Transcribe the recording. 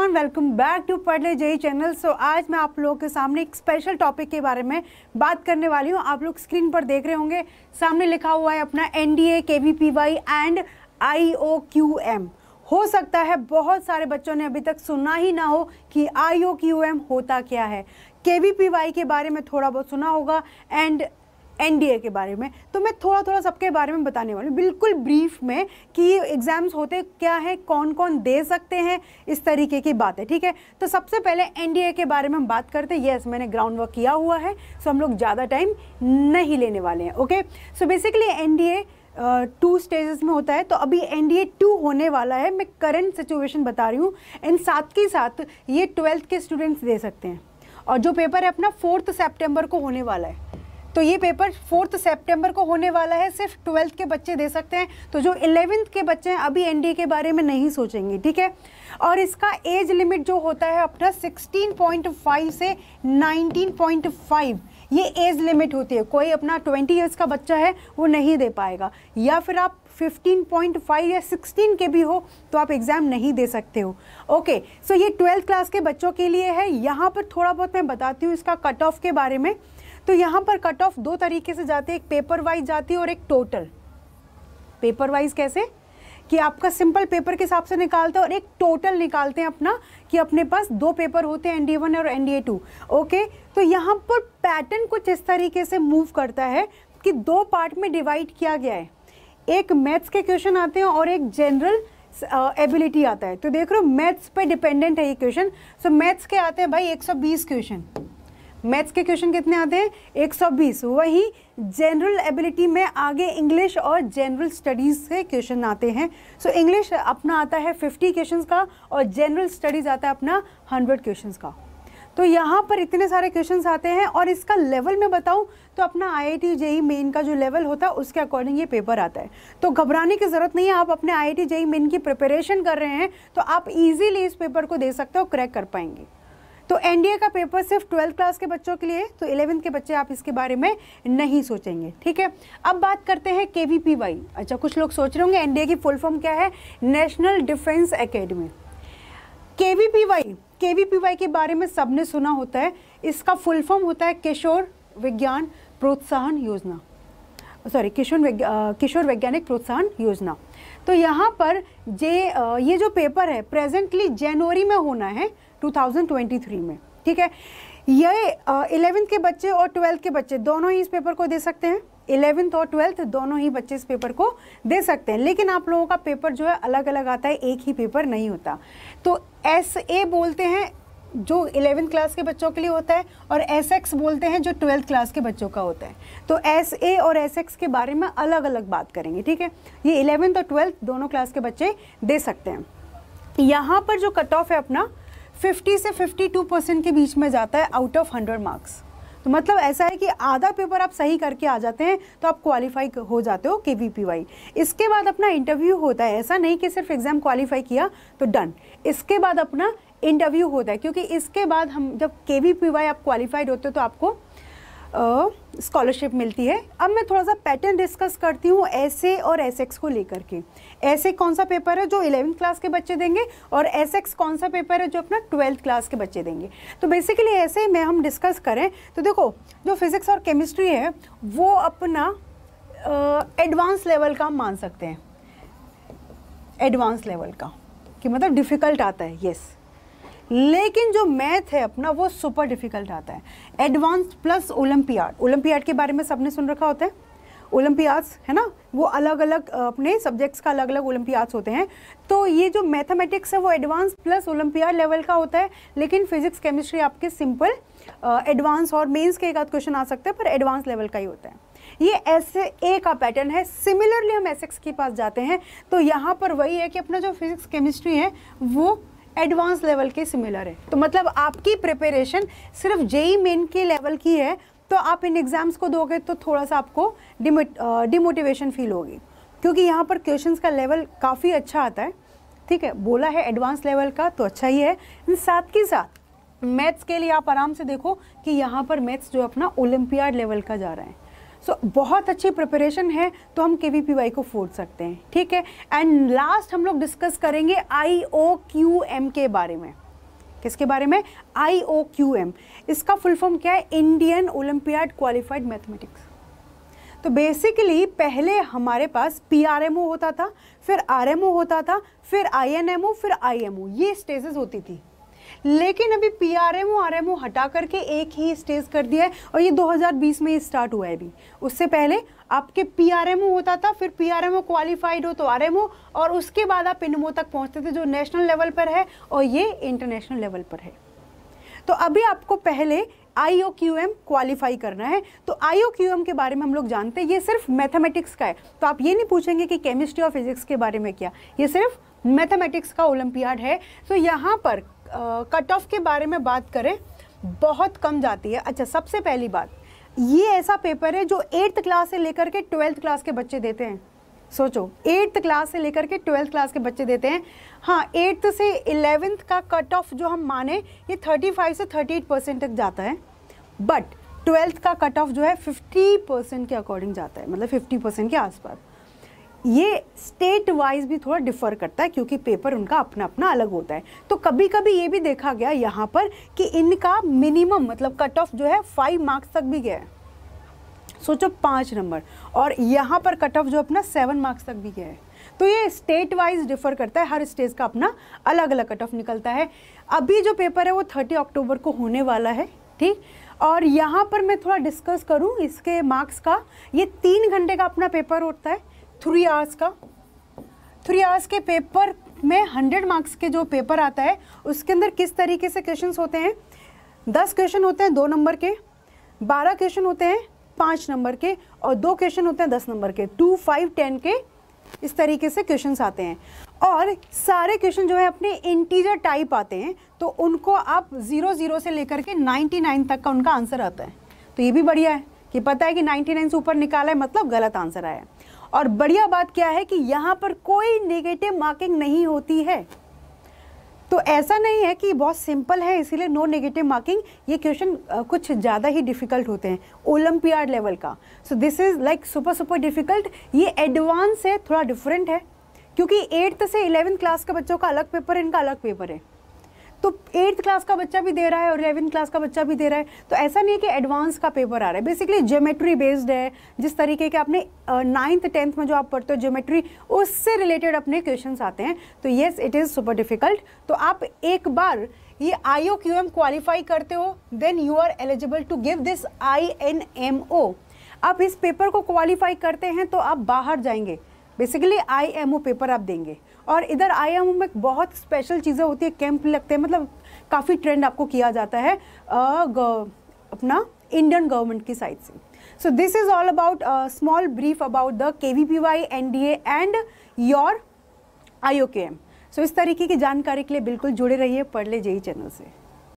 Everyone welcome back to पढ़ले जय channel so आज मैं आप लोगों के सामने एक स्पेशल टॉपिक के बारे में बात करने वाली हूँ आप लोग स्क्रीन पर देख रहे होंगे सामने लिखा हुआ है अपना N D A K V P Y and I O Q M हो सकता है बहुत सारे बच्चों ने अभी तक सुना ही ना हो कि आई ओ क्यू एम होता क्या है के वी पी वाई के बारे में थोड़ा बहुत सुना होगा एंड एनडीए के बारे में तो मैं थोड़ा थोड़ा सबके बारे में बताने वाली हूँ बिल्कुल ब्रीफ में कि एग्ज़ाम्स होते क्या है कौन कौन दे सकते हैं इस तरीके की बात है ठीक है तो सबसे पहले एनडीए के बारे में हम बात करते हैं येस मैंने ग्राउंड वर्क किया हुआ है सो हम लोग ज़्यादा टाइम नहीं लेने वाले हैं okay so basically in two uh, stages में होता है तो अभी एन डी ए टू होने वाला है मैं करंट सिचुएशन बता रही हूँ एंड साथ के साथ ये ट्वेल्थ के स्टूडेंट्स दे सकते हैं और जो पेपर है अपना फोर्थ सेप्टेम्बर को होने वाला है तो ये पेपर फोर्थ सेप्टेम्बर को होने वाला है सिर्फ ट्वेल्थ के बच्चे दे सकते हैं तो जो इलेवेंथ के बच्चे हैं अभी एनडीए के बारे में नहीं सोचेंगे ठीक है और इसका एज लिमिट जो होता है अपना 16.5 से 19.5 ये एज लिमिट होती है कोई अपना 20 इयर्स का बच्चा है वो नहीं दे पाएगा या फिर आप 15.5 या 16 के भी हो तो आप एग्ज़ाम नहीं दे सकते हो ओके सो ये ट्वेल्थ क्लास के बच्चों के लिए है यहाँ पर थोड़ा बहुत मैं बताती हूँ इसका कट ऑफ के बारे में तो यहाँ पर कट ऑफ दो तरीके से जाती है एक पेपर वाइज जाती है और एक टोटल पेपर वाइज कैसे कि आपका सिंपल पेपर के हिसाब से निकालते हैं और एक टोटल निकालते हैं अपना कि अपने पास दो पेपर होते हैं एनडीए वन और एनडीए टू ओके तो यहाँ पर पैटर्न कुछ इस तरीके से मूव करता है कि दो पार्ट में डिवाइड किया गया है एक मैथ्स के क्वेश्चन आते हैं और एक जनरल एबिलिटी uh, आता है तो देख रहे हो मैथ्स पे डिपेंडेंट है ये क्वेश्चन सो मैथ्स के आते हैं भाई 120 क्वेश्चन मैथ्स के क्वेश्चन कितने आते हैं 120 वही जनरल एबिलिटी में आगे इंग्लिश और जनरल स्टडीज़ से क्वेश्चन आते हैं सो so, इंग्लिश अपना आता है 50 क्वेश्चंस का और जनरल स्टडीज़ आता है अपना 100 क्वेश्चंस का तो यहाँ पर इतने सारे क्वेश्चंस आते हैं और इसका लेवल मैं बताऊँ तो अपना I I T JEE Main का जो लेवल होता है उसके अकॉर्डिंग ये पेपर आता है तो घबराने की ज़रूरत नहीं है आप अपने आई आई टी मेन की प्रिपरेशन कर रहे हैं तो आप इजीली इस पेपर को दे सकते हो क्रैक कर पाएंगे तो एनडीए का पेपर सिर्फ ट्वेल्थ क्लास के बच्चों के लिए तो इलेवेंथ के बच्चे आप इसके बारे में नहीं सोचेंगे ठीक है अब बात करते हैं के अच्छा कुछ लोग सोच रहे होंगे एनडीए की फुल फॉर्म क्या है नेशनल डिफेंस अकेडमी के केवीपीवाई के बारे में सबने सुना होता है इसका फुल फॉर्म होता है किशोर विज्ञान प्रोत्साहन योजना सॉरी किशोर किशोर वैज्ञानिक प्रोत्साहन योजना तो यहाँ पर जे ये जो पेपर है प्रेजेंटली जनवरी में होना है 2023 में ठीक है ये इलेवेंथ के बच्चे और ट्वेल्थ के बच्चे दोनों ही इस पेपर को दे सकते हैं इलेवेंथ और ट्वेल्थ दोनों ही बच्चे इस पेपर को दे सकते हैं लेकिन आप लोगों का पेपर जो है अलग अलग आता है एक ही पेपर नहीं होता तो एस ए बोलते हैं जो इलेवेंथ क्लास के बच्चों के लिए होता है और एस एक्स बोलते हैं जो ट्वेल्थ क्लास के बच्चों का होता है तो एस ए और एस एक्स के बारे में अलग अलग बात करेंगे ठीक है ये इलेवेंथ और ट्वेल्थ दोनों क्लास के बच्चे दे सकते हैं यहाँ पर जो कट ऑफ है अपना 50 से 52 परसेंट के बीच में जाता है आउट ऑफ 100 मार्क्स तो मतलब ऐसा है कि आधा पेपर आप सही करके आ जाते हैं तो आप क्वालिफाई हो जाते हो के वी पी वाई इसके बाद अपना इंटरव्यू होता है ऐसा नहीं कि सिर्फ एग्ज़ाम क्वालिफाई किया तो डन इसके बाद अपना इंटरव्यू होता है क्योंकि इसके बाद हम जब के वी पी वाई आप क्वालिफाइड होते हो तो आपको स्कॉलरशिप मिलती है अब मैं थोड़ा सा पैटर्न डिस्कस करती हूँ ऐसे और एसेक्स को लेकर के ऐसे कौन सा पेपर है जो इलेवेंथ क्लास के बच्चे देंगे और एसेक्स कौन सा पेपर है जो अपना ट्वेल्थ क्लास के बच्चे देंगे तो बेसिकली ऐसे में हम डिस्कस करें तो देखो जो फिज़िक्स और केमिस्ट्री है वो अपना एडवांस लेवल का मान सकते हैं एडवांस लेवल का कि मतलब डिफ़िकल्ट आता है येस yes. लेकिन जो मैथ है अपना वो सुपर डिफिकल्ट आता है एडवांस प्लस ओलंपियाड ओलम्पियाड के बारे में सबने सुन रखा होता है ओलंपियाड्स है ना वो अलग अलग अपने सब्जेक्ट्स का अलग अलग ओलंपियाड्स होते हैं तो ये जो मैथमेटिक्स है वो एडवांस प्लस ओलंपियाड लेवल का होता है लेकिन फिजिक्स केमिस्ट्री आपके सिंपल एडवांस और मेंस के एक आध क्वेश्चन आ सकते हैं पर एडवांस लेवल का ही होता है ये ऐसे ए का पैटर्न है सिमिलरली हम एस के पास जाते हैं तो यहाँ पर वही है कि अपना जो फिजिक्स केमिस्ट्री है वो एडवांस लेवल के सिमिलर है तो मतलब आपकी प्रिपरेशन सिर्फ जेई मेन e के लेवल की है तो आप इन एग्ज़ाम्स को दोगे तो थोड़ा सा आपको डिमोटिवेशन फील होगी क्योंकि यहाँ पर क्वेश्चंस का लेवल काफ़ी अच्छा आता है ठीक है बोला है एडवांस लेवल का तो अच्छा ही है साथ के साथ मैथ्स के लिए आप आराम से देखो कि यहाँ पर मैथ्स जो अपना ओलम्पियाड लेवल का जा रहा है सो so, बहुत अच्छी प्रिपरेशन है तो हम के को फोड़ सकते हैं ठीक है एंड लास्ट हम लोग डिस्कस करेंगे आई ओ क्यू एम के बारे में किसके बारे में आई ओ क्यू एम इसका फुल फॉर्म क्या है इंडियन ओलम्पियाड क्वालिफाइड मैथमेटिक्स तो बेसिकली पहले हमारे पास पी आर एम ओ होता था फिर आर एम ओ होता था फिर आई एन एम ओ फिर आई एम ओ ये स्टेजेस होती थी लेकिन अभी P R M O R M O हटा करके एक ही स्टेज कर दिया है और ये 2020 में स्टार्ट हुआ है अभी उससे पहले आपके पी आर एम ओ होता था फिर P R M O qualified हो तो आर एम ओ और उसके बाद आप इनमो तक पहुँचते थे जो नेशनल लेवल पर है और ये इंटरनेशनल लेवल पर है तो अभी आपको पहले I O Q M qualify करना है तो आई ओ क्यू एम के बारे में हम लोग जानते हैं ये सिर्फ मैथमेटिक्स का है तो आप ये नहीं पूछेंगे कि केमिस्ट्री और फिजिक्स के बारे में क्या ये सिर्फ मैथमेटिक्स का ओलंपियाड है तो यहाँ पर कट ऑफ के बारे में बात करें बहुत कम जाती है अच्छा सबसे पहली बात ये ऐसा पेपर है जो एट्थ क्लास से लेकर के ट्वेल्थ क्लास के बच्चे देते हैं सोचो एट्थ क्लास से लेकर के ट्वेल्थ क्लास के बच्चे देते हैं हाँ एट्थ से इलेवेंथ का कट ऑफ जो हम माने ये थर्टी फाइव से थर्टी एट परसेंट तक जाता है बट ट्वेल्थ का कट ऑफ जो है फिफ्टी परसेंट के अकॉर्डिंग जाता है मतलब फिफ्टी परसेंट के आसपास ये स्टेट वाइज भी थोड़ा डिफर करता है क्योंकि पेपर उनका अपना अपना अलग होता है तो कभी कभी ये भी देखा गया यहाँ पर कि इनका मिनिमम मतलब कट ऑफ जो है फाइव मार्क्स तक भी गया है सोचो पाँच नंबर और यहाँ पर कट ऑफ जो अपना सेवन मार्क्स तक भी गया है तो ये स्टेट वाइज डिफर करता है हर स्टेट का अपना अलग अलग कट ऑफ निकलता है अभी जो पेपर है वो थर्टी अक्टूबर को होने वाला है ठीक और यहाँ पर मैं थोड़ा डिस्कस करूँ इसके मार्क्स का ये तीन घंटे का अपना पेपर होता है थ्री आवर्स का थ्री आवर्स के पेपर में हंड्रेड मार्क्स के जो पेपर आता है उसके अंदर किस तरीके से क्वेश्चन होते हैं दस क्वेश्चन होते हैं दो नंबर के बारह क्वेश्चन होते हैं पाँच नंबर के और दो क्वेश्चन होते हैं दस नंबर के टू फाइव टेन के इस तरीके से क्वेश्चन आते हैं और सारे क्वेश्चन जो है अपने इंटीजर टाइप आते हैं तो उनको आप जीरो जीरो से लेकर के नाइन्टी नाइन तक का उनका आंसर आता है तो ये भी बढ़िया है कि पता है कि नाइन्टी नाइन से ऊपर निकाला है मतलब गलत आंसर आया है और बढ़िया बात क्या है कि यहाँ पर कोई नेगेटिव मार्किंग नहीं होती है तो ऐसा नहीं है कि बहुत सिंपल है इसीलिए नो नेगेटिव मार्किंग ये क्वेश्चन कुछ ज़्यादा ही डिफ़िकल्ट होते हैं ओलम्पियाड लेवल का so this is like super super difficult ये एडवांस है थोड़ा डिफरेंट है क्योंकि एट्थ से इलेवेंथ क्लास के बच्चों का अलग पेपर है इनका अलग पेपर है तो एट्थ क्लास का बच्चा भी दे रहा है और इलेवेंथ क्लास का बच्चा भी दे रहा है तो ऐसा नहीं है कि एडवांस का पेपर आ रहा है बेसिकली ज्योमेट्री बेस्ड है जिस तरीके के आपने नाइन्थ टेंथ में जो आप पढ़ते हो ज्योमेट्री उससे रिलेटेड अपने क्वेश्चन आते हैं तो yes it is super difficult तो आप एक बार ये आई ओ क्यू एम क्वालिफाई करते हो then you are eligible to give this I N M O आप इस पेपर को क्वालिफाई करते हैं तो आप बाहर जाएंगे basically I M O paper आप देंगे और इधर आई एम में बहुत स्पेशल चीज़ें होती है कैंप लगते हैं मतलब काफ़ी ट्रेंड आपको किया जाता है अपना इंडियन गवर्नमेंट की साइड से so this is all about small about the K V P Y N D A and your I O K M सो इस तरीके की जानकारी के लिए बिल्कुल जुड़े रहिए पढ़ ले जेई चैनल से